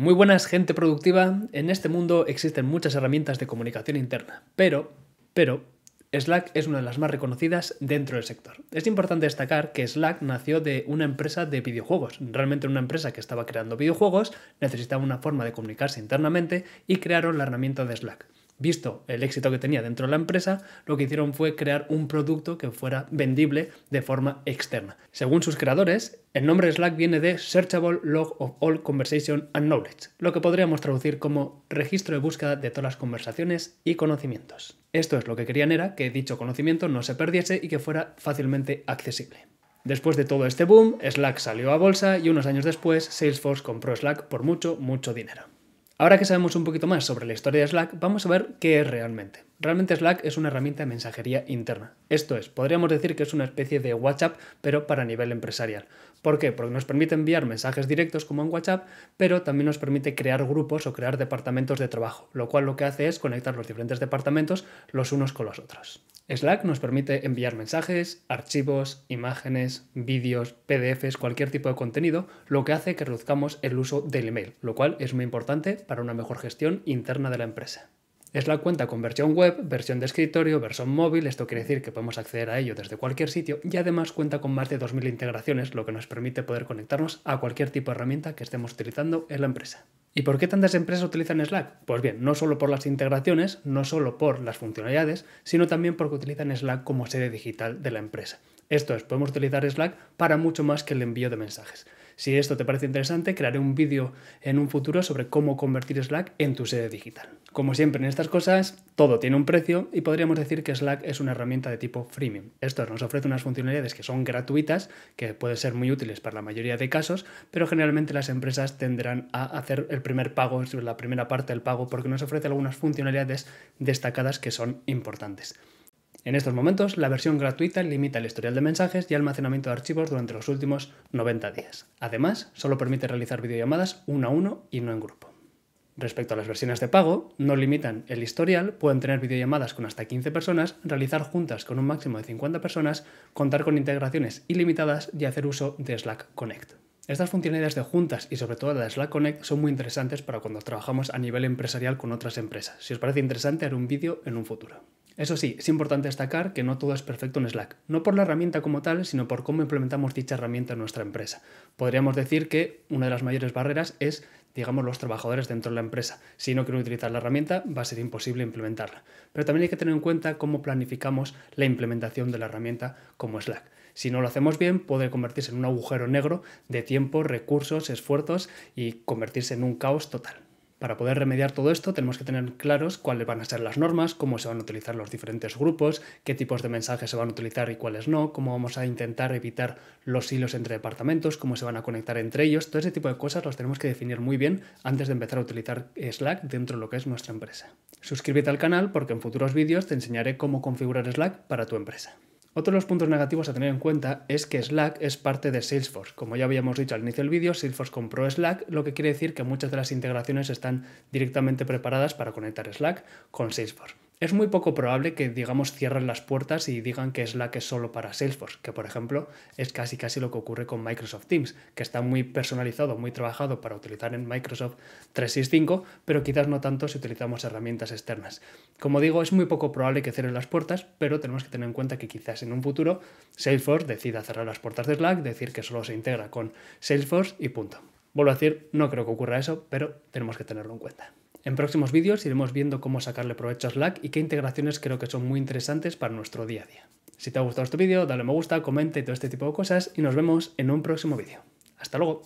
Muy buenas, gente productiva. En este mundo existen muchas herramientas de comunicación interna, pero, pero, Slack es una de las más reconocidas dentro del sector. Es importante destacar que Slack nació de una empresa de videojuegos, realmente una empresa que estaba creando videojuegos, necesitaba una forma de comunicarse internamente y crearon la herramienta de Slack visto el éxito que tenía dentro de la empresa, lo que hicieron fue crear un producto que fuera vendible de forma externa. Según sus creadores, el nombre Slack viene de Searchable Log of All Conversation and Knowledge, lo que podríamos traducir como registro de búsqueda de todas las conversaciones y conocimientos. Esto es lo que querían era que dicho conocimiento no se perdiese y que fuera fácilmente accesible. Después de todo este boom, Slack salió a bolsa y unos años después Salesforce compró Slack por mucho, mucho dinero. Ahora que sabemos un poquito más sobre la historia de Slack, vamos a ver qué es realmente. Realmente Slack es una herramienta de mensajería interna. Esto es, podríamos decir que es una especie de WhatsApp, pero para nivel empresarial. ¿Por qué? Porque nos permite enviar mensajes directos como en WhatsApp, pero también nos permite crear grupos o crear departamentos de trabajo, lo cual lo que hace es conectar los diferentes departamentos los unos con los otros. Slack nos permite enviar mensajes, archivos, imágenes, vídeos, PDFs, cualquier tipo de contenido, lo que hace que reduzcamos el uso del email, lo cual es muy importante para una mejor gestión interna de la empresa. Es la cuenta con versión web, versión de escritorio, versión móvil, esto quiere decir que podemos acceder a ello desde cualquier sitio y además cuenta con más de 2.000 integraciones, lo que nos permite poder conectarnos a cualquier tipo de herramienta que estemos utilizando en la empresa. ¿Y por qué tantas empresas utilizan Slack? Pues bien, no solo por las integraciones, no solo por las funcionalidades, sino también porque utilizan Slack como sede digital de la empresa. Esto es, podemos utilizar Slack para mucho más que el envío de mensajes. Si esto te parece interesante, crearé un vídeo en un futuro sobre cómo convertir Slack en tu sede digital. Como siempre en estas cosas, todo tiene un precio y podríamos decir que Slack es una herramienta de tipo freemium. Esto nos ofrece unas funcionalidades que son gratuitas, que pueden ser muy útiles para la mayoría de casos, pero generalmente las empresas tendrán a hacer el primer pago, la primera parte del pago, porque nos ofrece algunas funcionalidades destacadas que son importantes. En estos momentos, la versión gratuita limita el historial de mensajes y almacenamiento de archivos durante los últimos 90 días. Además, solo permite realizar videollamadas uno a uno y no en grupo. Respecto a las versiones de pago, no limitan el historial, pueden tener videollamadas con hasta 15 personas, realizar juntas con un máximo de 50 personas, contar con integraciones ilimitadas y hacer uso de Slack Connect. Estas funcionalidades de juntas y sobre todo la de Slack Connect son muy interesantes para cuando trabajamos a nivel empresarial con otras empresas. Si os parece interesante, haré un vídeo en un futuro. Eso sí, es importante destacar que no todo es perfecto en Slack, no por la herramienta como tal, sino por cómo implementamos dicha herramienta en nuestra empresa. Podríamos decir que una de las mayores barreras es digamos, los trabajadores dentro de la empresa. Si no quieren utilizar la herramienta, va a ser imposible implementarla. Pero también hay que tener en cuenta cómo planificamos la implementación de la herramienta como Slack. Si no lo hacemos bien, puede convertirse en un agujero negro de tiempo, recursos, esfuerzos y convertirse en un caos total. Para poder remediar todo esto tenemos que tener claros cuáles van a ser las normas, cómo se van a utilizar los diferentes grupos, qué tipos de mensajes se van a utilizar y cuáles no, cómo vamos a intentar evitar los hilos entre departamentos, cómo se van a conectar entre ellos, todo ese tipo de cosas los tenemos que definir muy bien antes de empezar a utilizar Slack dentro de lo que es nuestra empresa. Suscríbete al canal porque en futuros vídeos te enseñaré cómo configurar Slack para tu empresa. Otro de los puntos negativos a tener en cuenta es que Slack es parte de Salesforce. Como ya habíamos dicho al inicio del vídeo, Salesforce compró Slack, lo que quiere decir que muchas de las integraciones están directamente preparadas para conectar Slack con Salesforce es muy poco probable que, digamos, cierren las puertas y digan que Slack es solo para Salesforce, que por ejemplo es casi casi lo que ocurre con Microsoft Teams, que está muy personalizado, muy trabajado para utilizar en Microsoft 365, pero quizás no tanto si utilizamos herramientas externas. Como digo, es muy poco probable que cierren las puertas, pero tenemos que tener en cuenta que quizás en un futuro Salesforce decida cerrar las puertas de Slack, decir que solo se integra con Salesforce y punto. Vuelvo a decir, no creo que ocurra eso, pero tenemos que tenerlo en cuenta. En próximos vídeos iremos viendo cómo sacarle provecho a Slack y qué integraciones creo que son muy interesantes para nuestro día a día. Si te ha gustado este vídeo, dale me gusta, y todo este tipo de cosas y nos vemos en un próximo vídeo. ¡Hasta luego!